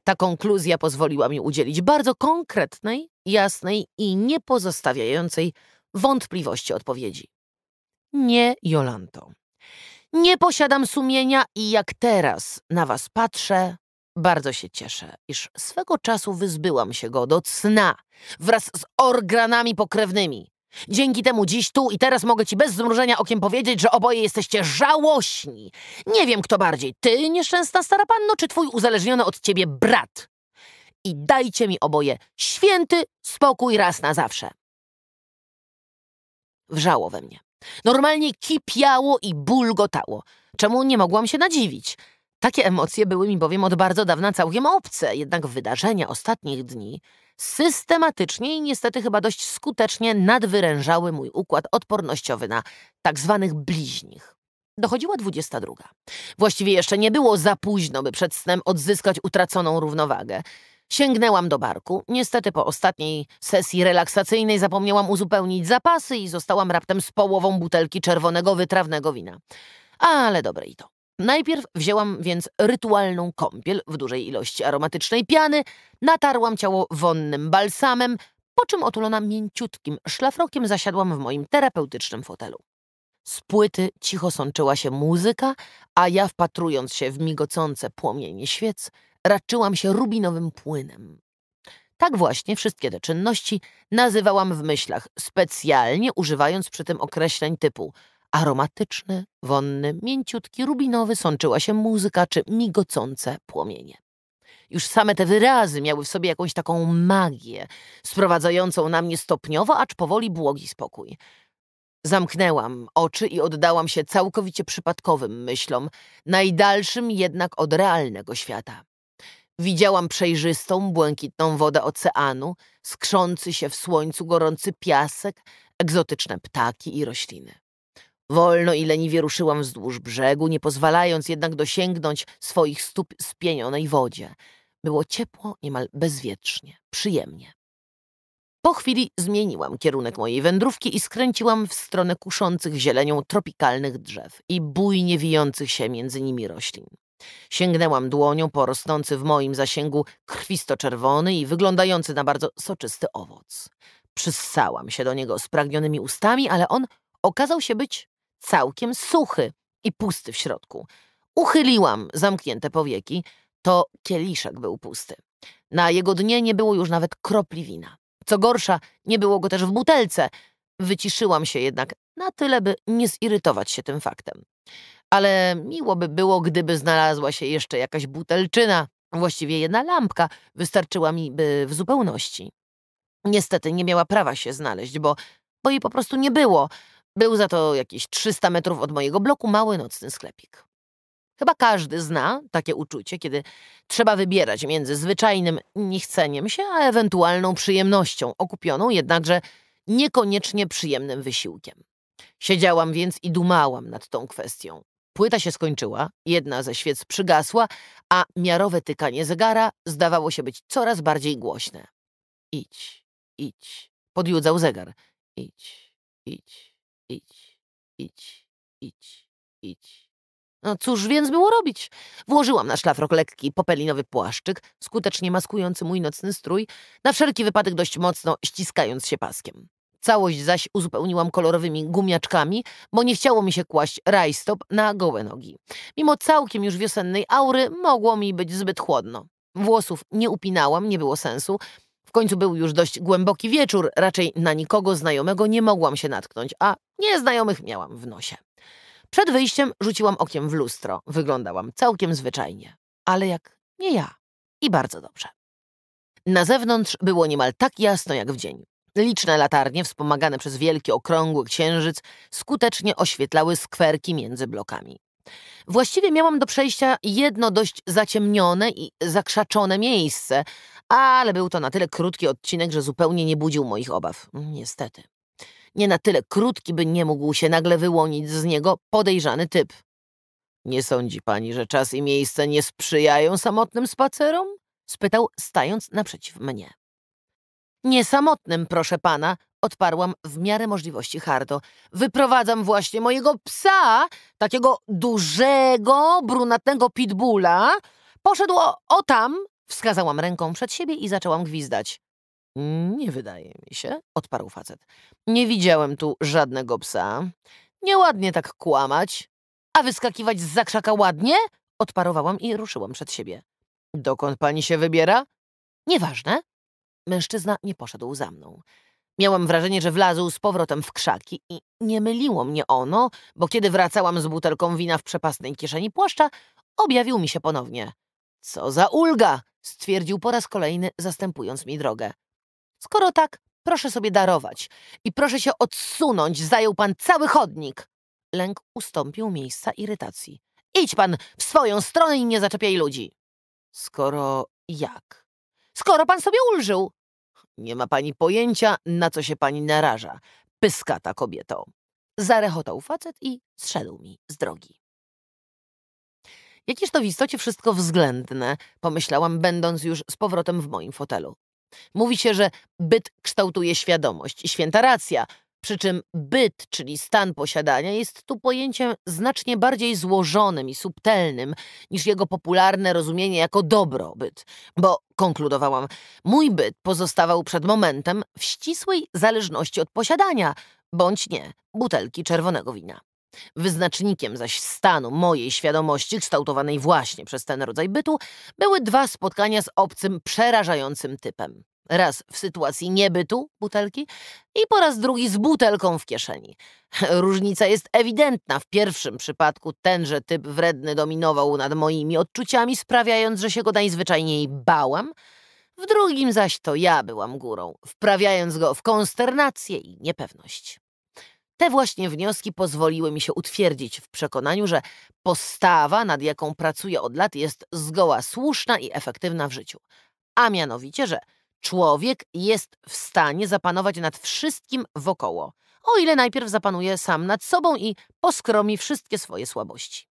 Ta konkluzja pozwoliła mi udzielić bardzo konkretnej, jasnej i niepozostawiającej wątpliwości odpowiedzi. Nie, Jolanto. Nie posiadam sumienia i jak teraz na was patrzę, bardzo się cieszę, iż swego czasu wyzbyłam się go do cna wraz z organami pokrewnymi. Dzięki temu dziś, tu i teraz mogę ci bez zmrużenia okiem powiedzieć, że oboje jesteście żałośni. Nie wiem, kto bardziej, ty, nieszczęsna stara panno, czy twój uzależniony od ciebie brat. I dajcie mi oboje święty spokój raz na zawsze. Wrzało we mnie. Normalnie kipiało i bulgotało, czemu nie mogłam się nadziwić. Takie emocje były mi bowiem od bardzo dawna całkiem obce, jednak wydarzenia ostatnich dni systematycznie i niestety chyba dość skutecznie nadwyrężały mój układ odpornościowy na tak zwanych bliźnich. Dochodziła 22. Właściwie jeszcze nie było za późno, by przed snem odzyskać utraconą równowagę. Sięgnęłam do barku. Niestety po ostatniej sesji relaksacyjnej zapomniałam uzupełnić zapasy i zostałam raptem z połową butelki czerwonego wytrawnego wina. Ale dobre i to. Najpierw wzięłam więc rytualną kąpiel w dużej ilości aromatycznej piany, natarłam ciało wonnym balsamem, po czym otulona mięciutkim szlafrokiem zasiadłam w moim terapeutycznym fotelu. Z płyty cicho sączyła się muzyka, a ja wpatrując się w migocące płomienie świec, raczyłam się rubinowym płynem. Tak właśnie wszystkie te czynności nazywałam w myślach, specjalnie używając przy tym określeń typu Aromatyczny, wonny, mięciutki, rubinowy sączyła się muzyka czy migocące płomienie. Już same te wyrazy miały w sobie jakąś taką magię, sprowadzającą na mnie stopniowo, acz powoli błogi spokój. Zamknęłam oczy i oddałam się całkowicie przypadkowym myślom, najdalszym jednak od realnego świata. Widziałam przejrzystą, błękitną wodę oceanu, skrzący się w słońcu gorący piasek, egzotyczne ptaki i rośliny. Wolno i leniwie ruszyłam wzdłuż brzegu, nie pozwalając jednak dosięgnąć swoich stóp spienionej wodzie. Było ciepło, niemal bezwietrznie, przyjemnie. Po chwili zmieniłam kierunek mojej wędrówki i skręciłam w stronę kuszących zielenią tropikalnych drzew i bujnie wijących się między nimi roślin. Sięgnęłam dłonią po rosnący w moim zasięgu krwisto-czerwony i wyglądający na bardzo soczysty owoc. Przyssałam się do niego spragnionymi ustami, ale on okazał się być całkiem suchy i pusty w środku. Uchyliłam zamknięte powieki, to kieliszek był pusty. Na jego dnie nie było już nawet kropli wina. Co gorsza, nie było go też w butelce. Wyciszyłam się jednak na tyle, by nie zirytować się tym faktem. Ale miło by było, gdyby znalazła się jeszcze jakaś butelczyna. Właściwie jedna lampka wystarczyła mi by w zupełności. Niestety nie miała prawa się znaleźć, bo, bo jej po prostu nie było, był za to jakieś 300 metrów od mojego bloku mały nocny sklepik. Chyba każdy zna takie uczucie, kiedy trzeba wybierać między zwyczajnym niechceniem się, a ewentualną przyjemnością, okupioną jednakże niekoniecznie przyjemnym wysiłkiem. Siedziałam więc i dumałam nad tą kwestią. Płyta się skończyła, jedna ze świec przygasła, a miarowe tykanie zegara zdawało się być coraz bardziej głośne. Idź, idź, podjudzał zegar. Idź, idź. Idź, idź, idź, idź. No cóż więc było robić? Włożyłam na szlafrok lekki popelinowy płaszczyk, skutecznie maskujący mój nocny strój, na wszelki wypadek dość mocno ściskając się paskiem. Całość zaś uzupełniłam kolorowymi gumiaczkami, bo nie chciało mi się kłaść rajstop na gołe nogi. Mimo całkiem już wiosennej aury mogło mi być zbyt chłodno. Włosów nie upinałam, nie było sensu. W końcu był już dość głęboki wieczór, raczej na nikogo znajomego nie mogłam się natknąć, a nieznajomych miałam w nosie. Przed wyjściem rzuciłam okiem w lustro. Wyglądałam całkiem zwyczajnie, ale jak nie ja. I bardzo dobrze. Na zewnątrz było niemal tak jasno jak w dzień. Liczne latarnie, wspomagane przez wielki okrągły księżyc, skutecznie oświetlały skwerki między blokami. Właściwie miałam do przejścia jedno dość zaciemnione i zakrzaczone miejsce, ale był to na tyle krótki odcinek, że zupełnie nie budził moich obaw. Niestety. Nie na tyle krótki, by nie mógł się nagle wyłonić z niego podejrzany typ. Nie sądzi pani, że czas i miejsce nie sprzyjają samotnym spacerom? spytał, stając naprzeciw mnie. Nie proszę pana, odparłam w miarę możliwości hardo. Wyprowadzam właśnie mojego psa, takiego dużego, brunatnego pitbula. Poszedł o, o tam Wskazałam ręką przed siebie i zaczęłam gwizdać. Nie wydaje mi się, odparł facet. Nie widziałem tu żadnego psa. Nieładnie tak kłamać. A wyskakiwać z zakrzaka ładnie? Odparowałam i ruszyłam przed siebie. Dokąd pani się wybiera? Nieważne. Mężczyzna nie poszedł za mną. Miałam wrażenie, że wlazł z powrotem w krzaki i nie myliło mnie ono, bo kiedy wracałam z butelką wina w przepasnej kieszeni płaszcza, objawił mi się ponownie. Co za ulga! stwierdził po raz kolejny, zastępując mi drogę. Skoro tak, proszę sobie darować i proszę się odsunąć, zajął pan cały chodnik. Lęk ustąpił miejsca irytacji. Idź pan w swoją stronę i nie zaczepiaj ludzi. Skoro jak? Skoro pan sobie ulżył. Nie ma pani pojęcia, na co się pani naraża. Pyska ta kobieto. Zarechotał facet i zszedł mi z drogi. Jakież to w istocie wszystko względne, pomyślałam, będąc już z powrotem w moim fotelu. Mówi się, że byt kształtuje świadomość, i święta racja, przy czym byt, czyli stan posiadania, jest tu pojęciem znacznie bardziej złożonym i subtelnym niż jego popularne rozumienie jako dobrobyt, bo, konkludowałam, mój byt pozostawał przed momentem w ścisłej zależności od posiadania, bądź nie, butelki czerwonego wina. Wyznacznikiem zaś stanu mojej świadomości, kształtowanej właśnie przez ten rodzaj bytu, były dwa spotkania z obcym, przerażającym typem. Raz w sytuacji niebytu butelki i po raz drugi z butelką w kieszeni. Różnica jest ewidentna. W pierwszym przypadku tenże typ wredny dominował nad moimi odczuciami, sprawiając, że się go najzwyczajniej bałam. W drugim zaś to ja byłam górą, wprawiając go w konsternację i niepewność. Te właśnie wnioski pozwoliły mi się utwierdzić w przekonaniu, że postawa, nad jaką pracuję od lat, jest zgoła słuszna i efektywna w życiu. A mianowicie, że człowiek jest w stanie zapanować nad wszystkim wokoło, o ile najpierw zapanuje sam nad sobą i poskromi wszystkie swoje słabości.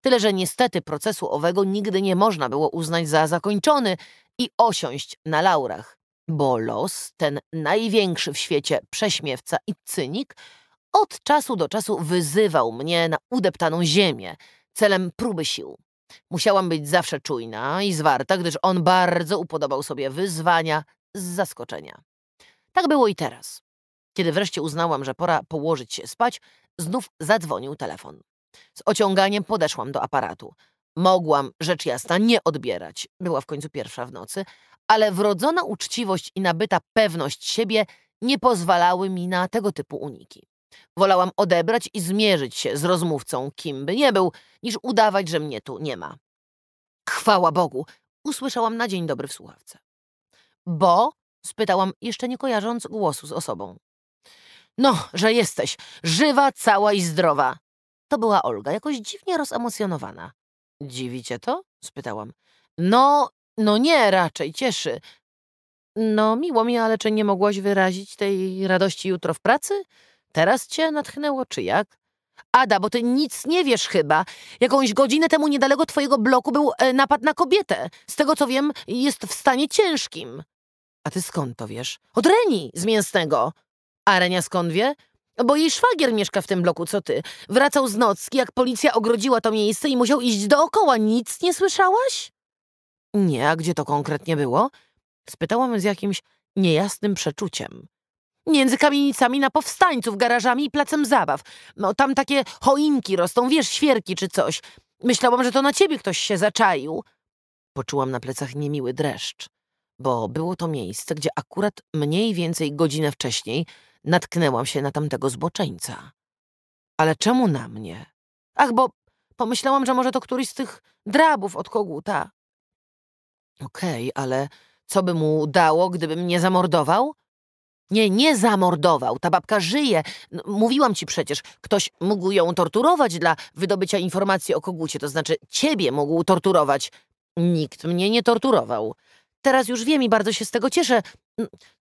Tyle, że niestety procesu owego nigdy nie można było uznać za zakończony i osiąść na laurach, bo los, ten największy w świecie prześmiewca i cynik, od czasu do czasu wyzywał mnie na udeptaną ziemię celem próby sił. Musiałam być zawsze czujna i zwarta, gdyż on bardzo upodobał sobie wyzwania z zaskoczenia. Tak było i teraz. Kiedy wreszcie uznałam, że pora położyć się spać, znów zadzwonił telefon. Z ociąganiem podeszłam do aparatu. Mogłam, rzecz jasna, nie odbierać, była w końcu pierwsza w nocy, ale wrodzona uczciwość i nabyta pewność siebie nie pozwalały mi na tego typu uniki. Wolałam odebrać i zmierzyć się z rozmówcą, kim by nie był, niż udawać, że mnie tu nie ma. Chwała Bogu, usłyszałam na dzień dobry w słuchawce. Bo? spytałam, jeszcze nie kojarząc głosu z osobą. No, że jesteś, żywa, cała i zdrowa. To była Olga, jakoś dziwnie rozemocjonowana. Dziwicie to? spytałam. No, no nie, raczej cieszy. No, miło mi, ale czy nie mogłaś wyrazić tej radości jutro w pracy? Teraz cię natchnęło, czy jak? Ada, bo ty nic nie wiesz chyba. Jakąś godzinę temu niedaleko twojego bloku był e, napad na kobietę. Z tego co wiem, jest w stanie ciężkim. A ty skąd to wiesz? Od Reni z Mięsnego. A Renia skąd wie? Bo jej szwagier mieszka w tym bloku, co ty. Wracał z nocki, jak policja ogrodziła to miejsce i musiał iść dookoła. Nic nie słyszałaś? Nie, a gdzie to konkretnie było? Spytałam z jakimś niejasnym przeczuciem. Między kamienicami na powstańców, garażami i placem zabaw. No, tam takie choinki rosną, wiesz, świerki czy coś. Myślałam, że to na ciebie ktoś się zaczaił. Poczułam na plecach niemiły dreszcz, bo było to miejsce, gdzie akurat mniej więcej godzinę wcześniej natknęłam się na tamtego zboczeńca. Ale czemu na mnie? Ach, bo pomyślałam, że może to któryś z tych drabów od koguta. Okej, okay, ale co by mu dało, gdyby mnie zamordował? Nie, nie zamordował. Ta babka żyje. Mówiłam ci przecież, ktoś mógł ją torturować dla wydobycia informacji o kogucie, to znaczy ciebie mógł torturować. Nikt mnie nie torturował. Teraz już wiem i bardzo się z tego cieszę.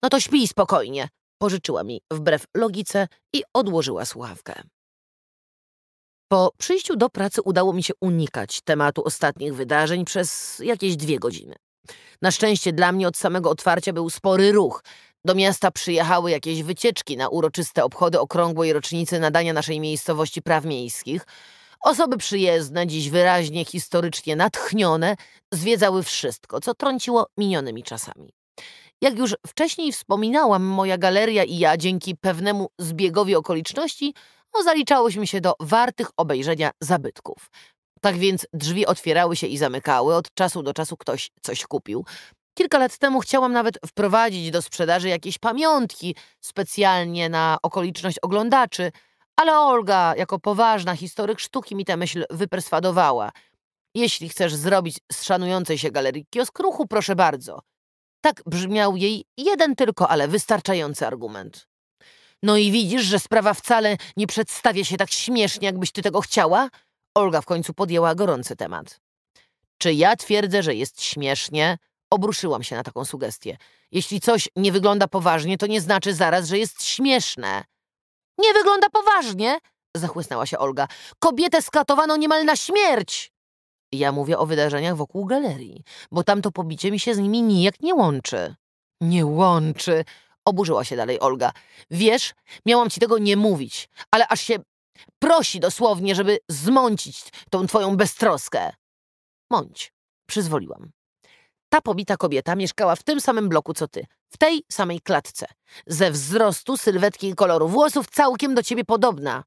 No to śpij spokojnie. Pożyczyła mi wbrew logice i odłożyła słuchawkę. Po przyjściu do pracy udało mi się unikać tematu ostatnich wydarzeń przez jakieś dwie godziny. Na szczęście dla mnie od samego otwarcia był spory ruch. Do miasta przyjechały jakieś wycieczki na uroczyste obchody okrągłej rocznicy nadania naszej miejscowości praw miejskich. Osoby przyjezdne, dziś wyraźnie historycznie natchnione, zwiedzały wszystko, co trąciło minionymi czasami. Jak już wcześniej wspominałam, moja galeria i ja dzięki pewnemu zbiegowi okoliczności no, zaliczałyśmy się do wartych obejrzenia zabytków. Tak więc drzwi otwierały się i zamykały, od czasu do czasu ktoś coś kupił. Kilka lat temu chciałam nawet wprowadzić do sprzedaży jakieś pamiątki specjalnie na okoliczność oglądaczy, ale Olga, jako poważna historyk sztuki, mi tę myśl wyperswadowała. Jeśli chcesz zrobić z szanującej się galerii kiosk ruchu, proszę bardzo. Tak brzmiał jej jeden tylko, ale wystarczający argument. No i widzisz, że sprawa wcale nie przedstawia się tak śmiesznie, jakbyś ty tego chciała? Olga w końcu podjęła gorący temat. Czy ja twierdzę, że jest śmiesznie? Obruszyłam się na taką sugestię. Jeśli coś nie wygląda poważnie, to nie znaczy zaraz, że jest śmieszne. Nie wygląda poważnie, zachłysnęła się Olga. Kobietę skatowano niemal na śmierć. Ja mówię o wydarzeniach wokół galerii, bo tamto pobicie mi się z nimi nijak nie łączy. Nie łączy, oburzyła się dalej Olga. Wiesz, miałam ci tego nie mówić, ale aż się prosi dosłownie, żeby zmącić tą twoją beztroskę. Mąć, przyzwoliłam. Ta pobita kobieta mieszkała w tym samym bloku co ty, w tej samej klatce. Ze wzrostu, sylwetki i koloru włosów całkiem do ciebie podobna.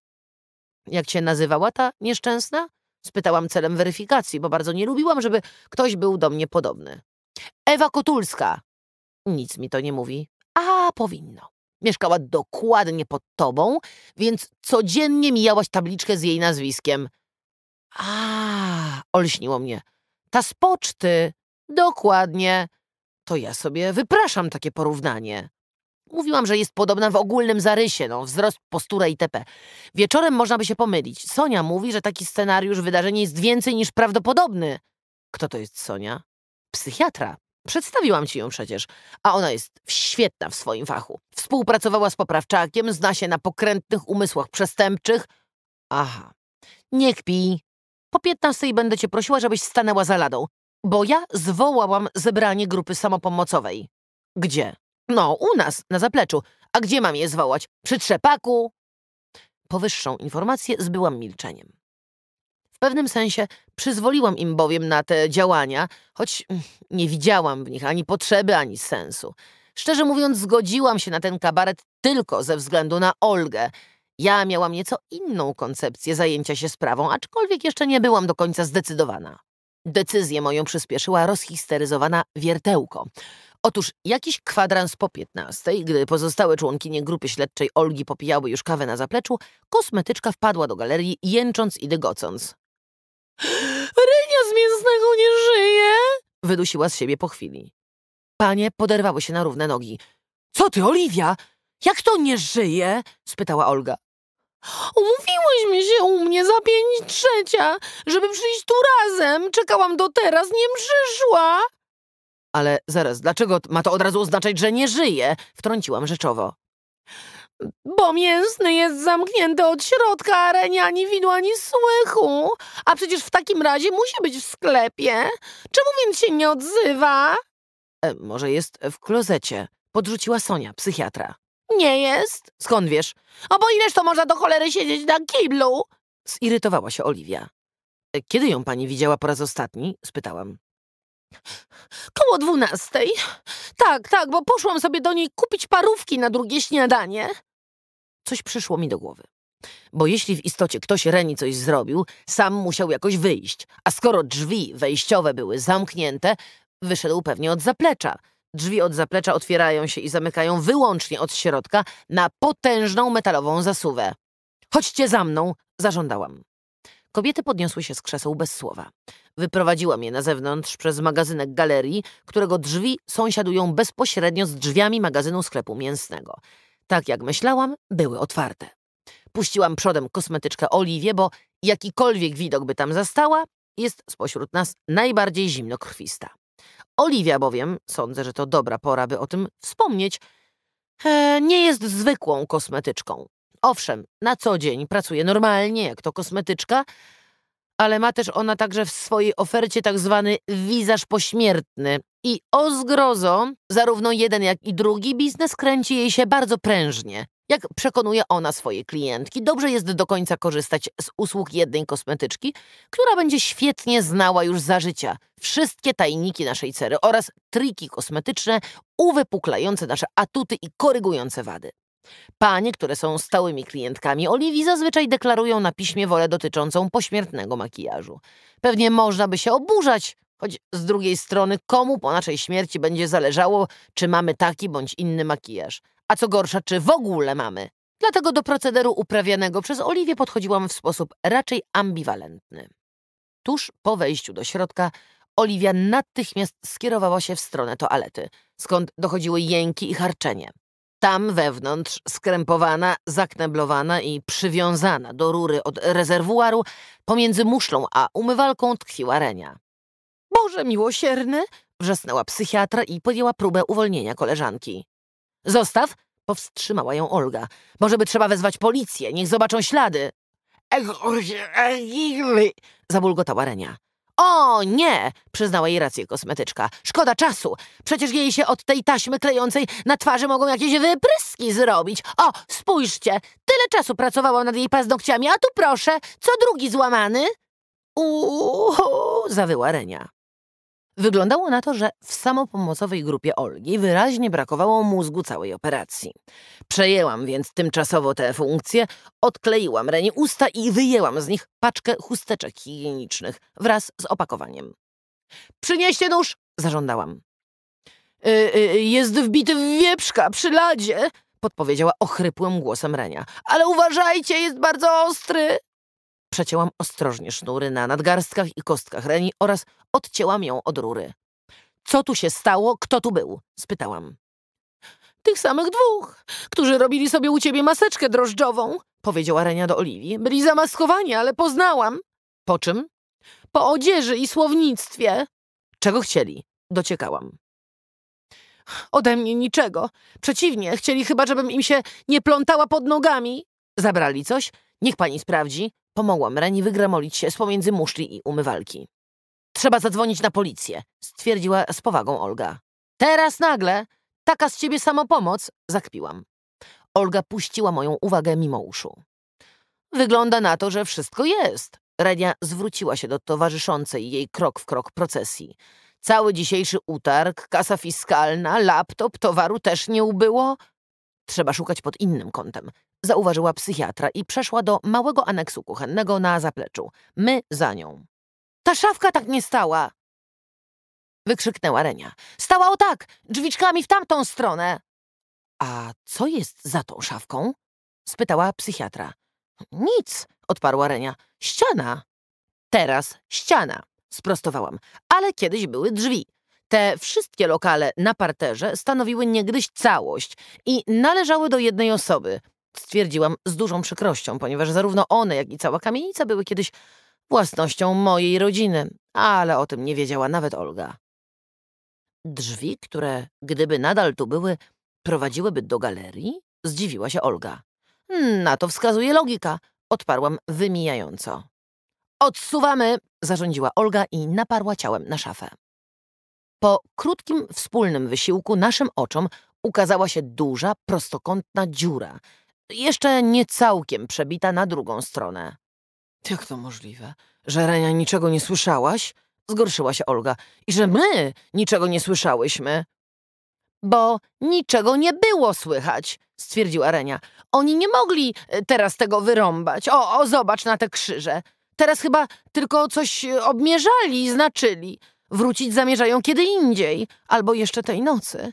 Jak cię nazywała ta nieszczęsna? Spytałam celem weryfikacji, bo bardzo nie lubiłam, żeby ktoś był do mnie podobny. Ewa Kotulska. Nic mi to nie mówi. A, powinno. Mieszkała dokładnie pod tobą, więc codziennie mijałaś tabliczkę z jej nazwiskiem. A, olśniło mnie. Ta z poczty, Dokładnie. To ja sobie wypraszam takie porównanie. Mówiłam, że jest podobna w ogólnym zarysie, no, wzrost, postura itp. Wieczorem można by się pomylić. Sonia mówi, że taki scenariusz wydarzenia jest więcej niż prawdopodobny. Kto to jest Sonia? Psychiatra. Przedstawiłam ci ją przecież, a ona jest świetna w swoim fachu. Współpracowała z poprawczakiem, zna się na pokrętnych umysłach przestępczych. Aha, nie kpij. Po piętnastej będę cię prosiła, żebyś stanęła za ladą. Bo ja zwołałam zebranie grupy samopomocowej. Gdzie? No, u nas, na zapleczu. A gdzie mam je zwołać? Przy trzepaku? Powyższą informację zbyłam milczeniem. W pewnym sensie przyzwoliłam im bowiem na te działania, choć mm, nie widziałam w nich ani potrzeby, ani sensu. Szczerze mówiąc, zgodziłam się na ten kabaret tylko ze względu na Olgę. Ja miałam nieco inną koncepcję zajęcia się sprawą, aczkolwiek jeszcze nie byłam do końca zdecydowana. Decyzję moją przyspieszyła rozhisteryzowana wiertełko. Otóż jakiś kwadrans po piętnastej, gdy pozostałe członkinie grupy śledczej Olgi popijały już kawę na zapleczu, kosmetyczka wpadła do galerii, jęcząc i dygocąc. Rynia z mięsnego nie żyje! Wydusiła z siebie po chwili. Panie poderwały się na równe nogi. Co ty, Oliwia? Jak to nie żyje? spytała Olga. Umówiłyśmy się u mnie za pięć trzecia, żeby przyjść tu razem. Czekałam do teraz, nie przyszła. Ale zaraz, dlaczego ma to od razu oznaczać, że nie żyje? Wtrąciłam rzeczowo. Bo mięsny jest zamknięty od środka, a Renia ani widu, ani słychu. A przecież w takim razie musi być w sklepie. Czemu więc się nie odzywa? E, może jest w klozecie, podrzuciła Sonia, psychiatra. Nie jest. Skąd wiesz? O bo ileż to można do cholery siedzieć na kiblu? Zirytowała się Oliwia. E, kiedy ją pani widziała po raz ostatni? Spytałam. Koło dwunastej. Tak, tak, bo poszłam sobie do niej kupić parówki na drugie śniadanie. Coś przyszło mi do głowy. Bo jeśli w istocie ktoś Reni coś zrobił, sam musiał jakoś wyjść, a skoro drzwi wejściowe były zamknięte, wyszedł pewnie od zaplecza – Drzwi od zaplecza otwierają się i zamykają wyłącznie od środka na potężną metalową zasuwę. Chodźcie za mną, zażądałam. Kobiety podniosły się z krzeseł bez słowa. Wyprowadziłam je na zewnątrz przez magazynek galerii, którego drzwi sąsiadują bezpośrednio z drzwiami magazynu sklepu mięsnego. Tak jak myślałam, były otwarte. Puściłam przodem kosmetyczkę Oliwie, bo jakikolwiek widok by tam zastała, jest spośród nas najbardziej zimnokrwista. Oliwia bowiem, sądzę, że to dobra pora, by o tym wspomnieć, e, nie jest zwykłą kosmetyczką. Owszem, na co dzień pracuje normalnie, jak to kosmetyczka, ale ma też ona także w swojej ofercie tak zwany wizaż pośmiertny. I o zgrozo, zarówno jeden jak i drugi biznes kręci jej się bardzo prężnie. Jak przekonuje ona swoje klientki, dobrze jest do końca korzystać z usług jednej kosmetyczki, która będzie świetnie znała już za życia wszystkie tajniki naszej cery oraz triki kosmetyczne uwypuklające nasze atuty i korygujące wady. Panie, które są stałymi klientkami Oliwii, zazwyczaj deklarują na piśmie wolę dotyczącą pośmiertnego makijażu. Pewnie można by się oburzać, choć z drugiej strony komu po naszej śmierci będzie zależało, czy mamy taki bądź inny makijaż – a co gorsza, czy w ogóle mamy. Dlatego do procederu uprawianego przez Oliwię podchodziłam w sposób raczej ambiwalentny. Tuż po wejściu do środka Oliwia natychmiast skierowała się w stronę toalety, skąd dochodziły jęki i harczenie. Tam wewnątrz, skrępowana, zakneblowana i przywiązana do rury od rezerwuaru, pomiędzy muszlą a umywalką tkwiła Renia. Boże miłosierny! wrzasnęła psychiatra i podjęła próbę uwolnienia koleżanki. Zostaw! Powstrzymała ją Olga. Może by trzeba wezwać policję, niech zobaczą ślady. Zabulgotała Renia. O, nie! Przyznała jej rację kosmetyczka. Szkoda czasu. Przecież jej się od tej taśmy klejącej na twarzy mogą jakieś wypryski zrobić. O, spójrzcie! Tyle czasu pracowała nad jej paznokciami, a tu proszę, co drugi złamany? Uuu, zawyła Renia. Wyglądało na to, że w samopomocowej grupie Olgi wyraźnie brakowało mózgu całej operacji. Przejęłam więc tymczasowo te funkcje, odkleiłam Reni usta i wyjęłam z nich paczkę chusteczek higienicznych wraz z opakowaniem. Przynieście nóż! zażądałam. Y y jest wbity w wieprzka przy ladzie! podpowiedziała ochrypłym głosem Renia. Ale uważajcie, jest bardzo ostry! Przecięłam ostrożnie sznury na nadgarstkach i kostkach Reni oraz odcięłam ją od rury. Co tu się stało? Kto tu był? spytałam. Tych samych dwóch, którzy robili sobie u ciebie maseczkę drożdżową, powiedziała Renia do Oliwii. Byli zamaskowani, ale poznałam. Po czym? Po odzieży i słownictwie. Czego chcieli? Dociekałam. Ode mnie niczego. Przeciwnie, chcieli chyba, żebym im się nie plątała pod nogami. Zabrali coś Niech pani sprawdzi. Pomogłam Reni wygramolić się z pomiędzy muszli i umywalki. Trzeba zadzwonić na policję, stwierdziła z powagą Olga. Teraz nagle! Taka z ciebie samopomoc! Zakpiłam. Olga puściła moją uwagę mimo uszu. Wygląda na to, że wszystko jest. Renia zwróciła się do towarzyszącej jej krok w krok procesji. Cały dzisiejszy utarg, kasa fiskalna, laptop, towaru też nie ubyło. Trzeba szukać pod innym kątem zauważyła psychiatra i przeszła do małego aneksu kuchennego na zapleczu. My za nią. Ta szafka tak nie stała! Wykrzyknęła Renia. Stała o tak, drzwiczkami w tamtą stronę! A co jest za tą szafką? spytała psychiatra. Nic, odparła Renia. Ściana. Teraz ściana, sprostowałam, ale kiedyś były drzwi. Te wszystkie lokale na parterze stanowiły niegdyś całość i należały do jednej osoby, Stwierdziłam z dużą przykrością, ponieważ zarówno one, jak i cała kamienica były kiedyś własnością mojej rodziny, ale o tym nie wiedziała nawet Olga. Drzwi, które gdyby nadal tu były, prowadziłyby do galerii? Zdziwiła się Olga. Hmm, na to wskazuje logika, odparłam wymijająco. Odsuwamy, zarządziła Olga i naparła ciałem na szafę. Po krótkim wspólnym wysiłku naszym oczom ukazała się duża, prostokątna dziura, jeszcze nie całkiem przebita na drugą stronę. Jak to możliwe? Że Renia niczego nie słyszałaś? Zgorszyła się Olga. I że my niczego nie słyszałyśmy. Bo niczego nie było słychać, stwierdziła Renia. Oni nie mogli e, teraz tego wyrąbać. O, o, zobacz na te krzyże. Teraz chyba tylko coś e, obmierzali i znaczyli. Wrócić zamierzają kiedy indziej, albo jeszcze tej nocy.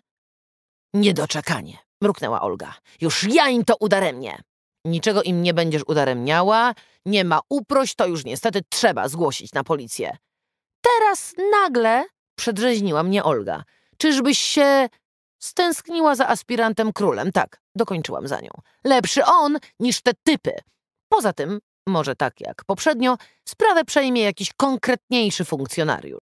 Niedoczekanie mruknęła Olga. Już ja im to udaremnię. Niczego im nie będziesz udaremniała, nie ma uproś, to już niestety trzeba zgłosić na policję. Teraz nagle przedrzeźniła mnie Olga. Czyżbyś się stęskniła za aspirantem królem? Tak, dokończyłam za nią. Lepszy on niż te typy. Poza tym, może tak jak poprzednio, sprawę przejmie jakiś konkretniejszy funkcjonariusz.